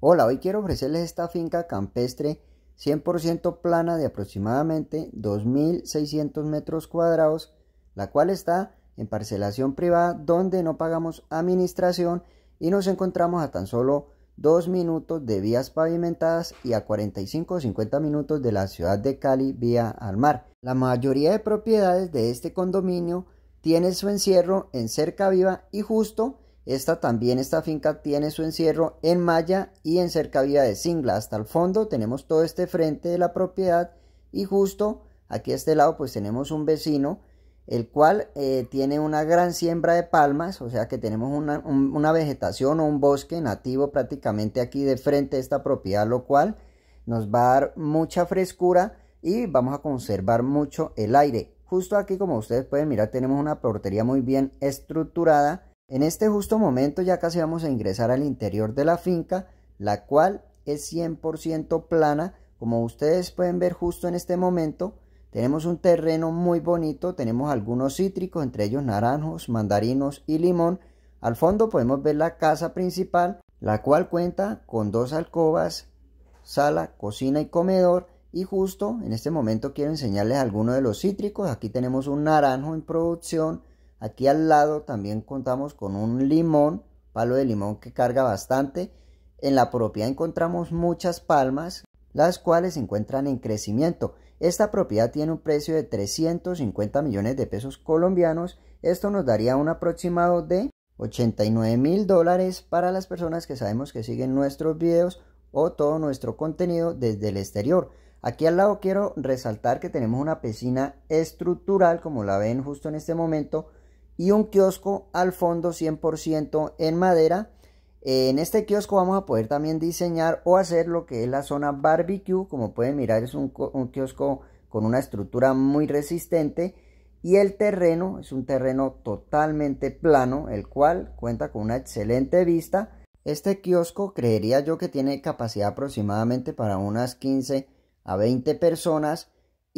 Hola, hoy quiero ofrecerles esta finca campestre 100% plana de aproximadamente 2.600 metros cuadrados, la cual está en parcelación privada donde no pagamos administración y nos encontramos a tan solo 2 minutos de vías pavimentadas y a 45 o 50 minutos de la ciudad de Cali vía al mar. La mayoría de propiedades de este condominio tiene su encierro en cerca viva y justo esta también, esta finca tiene su encierro en malla y en cercavía de singla Hasta el fondo tenemos todo este frente de la propiedad y justo aquí a este lado pues tenemos un vecino el cual eh, tiene una gran siembra de palmas, o sea que tenemos una, una, vegetación o un bosque nativo prácticamente aquí de frente a esta propiedad, lo cual nos va a dar mucha frescura y vamos a conservar mucho el aire. Justo aquí, como ustedes pueden mirar, tenemos una portería muy bien estructurada en este justo momento ya casi vamos a ingresar al interior de la finca, la cual es 100% plana. Como ustedes pueden ver justo en este momento, tenemos un terreno muy bonito, tenemos algunos cítricos, entre ellos naranjos, mandarinos y limón. Al fondo podemos ver la casa principal, la cual cuenta con dos alcobas, sala, cocina y comedor. Y justo en este momento quiero enseñarles algunos de los cítricos. Aquí tenemos un naranjo en producción, Aquí al lado también contamos con un limón, palo de limón que carga bastante. En la propiedad encontramos muchas palmas, las cuales se encuentran en crecimiento. Esta propiedad tiene un precio de 350 millones de pesos colombianos. Esto nos daría un aproximado de 89 mil dólares para las personas que sabemos que siguen nuestros videos o todo nuestro contenido desde el exterior. Aquí al lado quiero resaltar que tenemos una piscina estructural como la ven justo en este momento y un kiosco al fondo 100% en madera. Eh, en este kiosco vamos a poder también diseñar o hacer lo que es la zona barbecue. Como pueden mirar es un, kiosco con una estructura muy resistente y el terreno es un terreno totalmente plano, el cual cuenta con una excelente vista. Este kiosco creería yo que tiene capacidad aproximadamente para unas 15 a 20 personas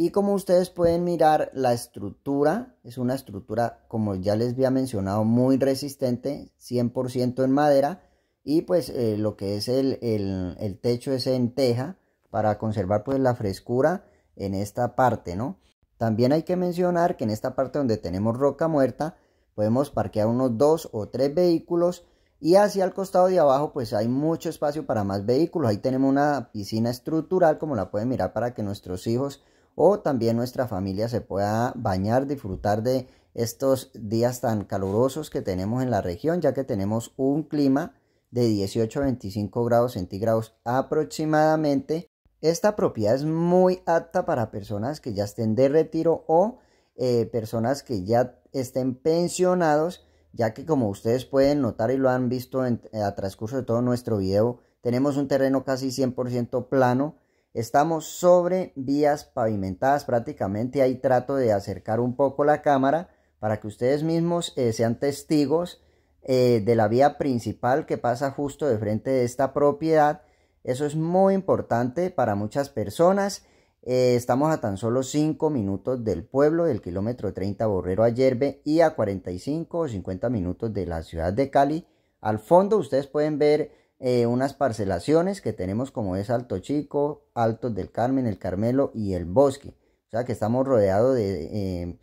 y como ustedes pueden mirar, la estructura es una estructura, como ya les había mencionado, muy resistente, 100% en madera. Y pues eh, lo que es el, el, techo es en teja para conservar pues la frescura en esta parte, ¿no? También hay que mencionar que en esta parte donde tenemos roca muerta, podemos parquear unos dos o tres vehículos y hacia el costado de abajo pues hay mucho espacio para más vehículos. Ahí tenemos una piscina estructural como la pueden mirar para que nuestros hijos o también nuestra familia se pueda bañar, disfrutar de estos días tan calurosos que tenemos en la región, ya que tenemos un clima de 18 a 25 grados centígrados aproximadamente. Esta propiedad es muy apta para personas que ya estén de retiro o eh, personas que ya estén pensionados, ya que como ustedes pueden notar y lo han visto eh, a transcurso de todo nuestro video, tenemos un terreno casi 100% plano Estamos sobre vías pavimentadas prácticamente. Ahí trato de acercar un poco la cámara para que ustedes mismos eh, sean testigos eh, de la vía principal que pasa justo de frente de esta propiedad. Eso es muy importante para muchas personas. Eh, estamos a tan solo 5 minutos del pueblo, del kilómetro 30 Borrero Ayerbe y a 45 o 50 minutos de la ciudad de Cali. Al fondo ustedes pueden ver eh, unas parcelaciones que tenemos como es Alto Chico, Altos del Carmen, El Carmelo y El Bosque. O sea que estamos rodeados de eh,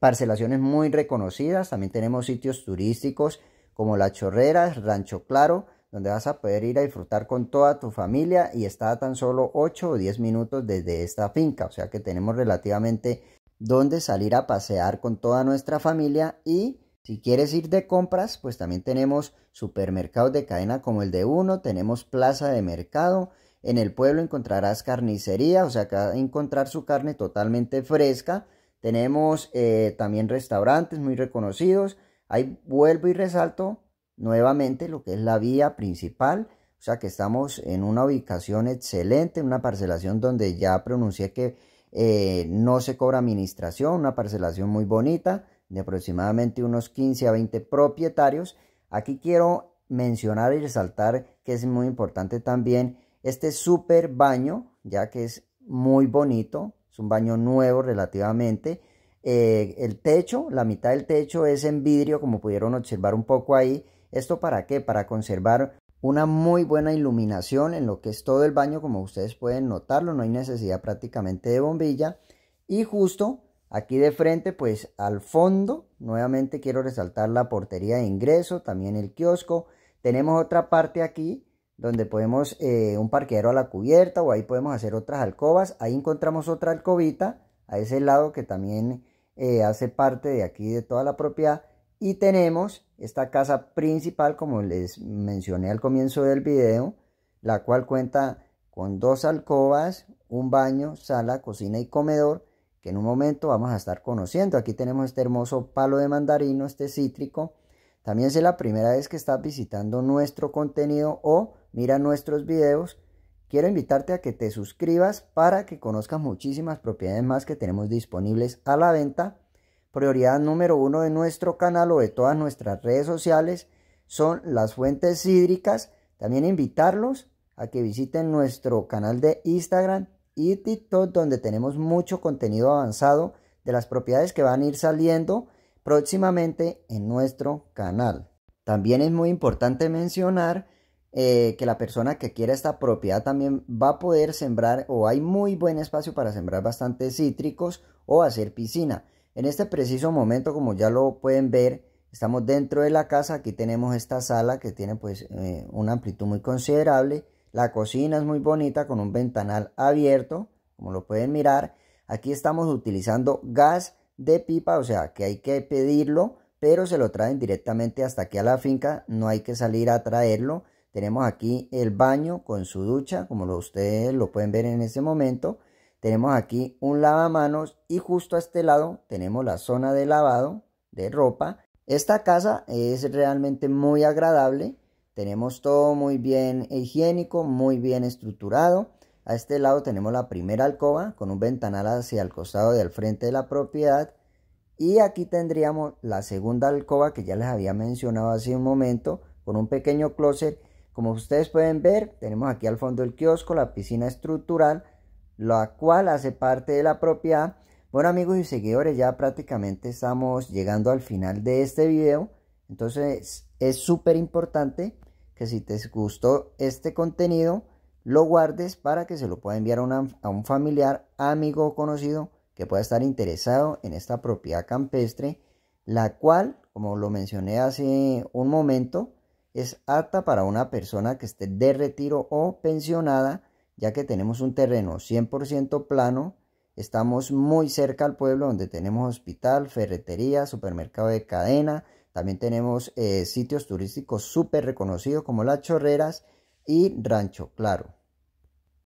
parcelaciones muy reconocidas. También tenemos sitios turísticos como La Chorrera, Rancho Claro, donde vas a poder ir a disfrutar con toda tu familia y está tan solo 8 o 10 minutos desde esta finca. O sea que tenemos relativamente donde salir a pasear con toda nuestra familia y si quieres ir de compras, pues también tenemos supermercados de cadena como el de uno, tenemos plaza de mercado, en el pueblo encontrarás carnicería, o sea, encontrar su carne totalmente fresca. Tenemos eh, también restaurantes muy reconocidos. Ahí vuelvo y resalto nuevamente lo que es la vía principal. O sea que estamos en una ubicación excelente, una parcelación donde ya pronuncié que eh, no se cobra administración, una parcelación muy bonita de aproximadamente unos 15 a 20 propietarios. Aquí quiero mencionar y resaltar que es muy importante también este super baño, ya que es muy bonito, es un baño nuevo relativamente. Eh, el techo, la mitad del techo es en vidrio, como pudieron observar un poco ahí. ¿Esto para qué? Para conservar una muy buena iluminación en lo que es todo el baño, como ustedes pueden notarlo, no hay necesidad prácticamente de bombilla. Y justo Aquí de frente, pues al fondo, nuevamente quiero resaltar la portería de ingreso, también el kiosco. Tenemos otra parte aquí donde podemos eh, un parquero a la cubierta o ahí podemos hacer otras alcobas. Ahí encontramos otra alcobita a ese lado que también eh, hace parte de aquí de toda la propiedad. Y tenemos esta casa principal, como les mencioné al comienzo del video, la cual cuenta con dos alcobas, un baño, sala, cocina y comedor que en un momento vamos a estar conociendo. Aquí tenemos este hermoso palo de mandarino, este cítrico. También si es la primera vez que estás visitando nuestro contenido o mira nuestros videos, quiero invitarte a que te suscribas para que conozcas muchísimas propiedades más que tenemos disponibles a la venta. Prioridad número uno de nuestro canal o de todas nuestras redes sociales son las fuentes hídricas. También invitarlos a que visiten nuestro canal de Instagram y TikTok, donde tenemos mucho contenido avanzado de las propiedades que van a ir saliendo próximamente en nuestro canal. También es muy importante mencionar eh, que la persona que quiera esta propiedad también va a poder sembrar o hay muy buen espacio para sembrar bastantes cítricos o hacer piscina. En este preciso momento, como ya lo pueden ver, estamos dentro de la casa. Aquí tenemos esta sala que tiene pues eh, una amplitud muy considerable la cocina es muy bonita con un ventanal abierto, como lo pueden mirar. Aquí estamos utilizando gas de pipa, o sea que hay que pedirlo, pero se lo traen directamente hasta aquí a la finca, no hay que salir a traerlo. Tenemos aquí el baño con su ducha, como lo, ustedes lo pueden ver en este momento. Tenemos aquí un lavamanos y justo a este lado tenemos la zona de lavado de ropa. Esta casa es realmente muy agradable tenemos todo muy bien higiénico, muy bien estructurado. A este lado tenemos la primera alcoba con un ventanal hacia el costado del frente de la propiedad. Y aquí tendríamos la segunda alcoba que ya les había mencionado hace un momento con un pequeño closet. Como ustedes pueden ver, tenemos aquí al fondo el kiosco, la piscina estructural, la cual hace parte de la propiedad. Bueno amigos y seguidores, ya prácticamente estamos llegando al final de este video. Entonces es súper importante que si te gustó este contenido, lo guardes para que se lo pueda enviar a, un familiar, amigo o conocido que pueda estar interesado en esta propiedad campestre, la cual, como lo mencioné hace un momento, es apta para una persona que esté de retiro o pensionada, ya que tenemos un terreno 100% plano, estamos muy cerca al pueblo donde tenemos hospital, ferretería, supermercado de cadena, también tenemos eh, sitios turísticos súper reconocidos como Las Chorreras y Rancho Claro.